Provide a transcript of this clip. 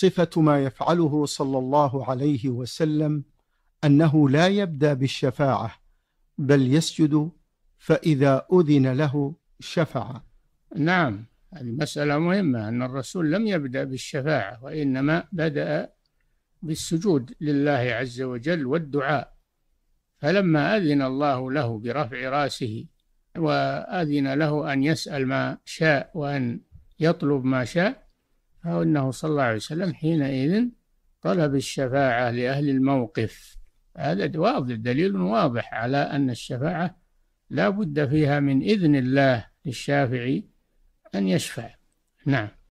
صفة ما يفعله صلى الله عليه وسلم أنه لا يبدأ بالشفاعة بل يسجد فإذا أذن له شفع نعم هذه مسألة مهمة أن الرسول لم يبدأ بالشفاعة وإنما بدأ بالسجود لله عز وجل والدعاء فلما أذن الله له برفع رأسه وأذن له أن يسأل ما شاء وأن يطلب ما شاء أو أنه صلى الله عليه وسلم حينئذ طلب الشفاعة لأهل الموقف هذا واضح دليل واضح على أن الشفاعة لا بد فيها من إذن الله للشافعي أن يشفع نعم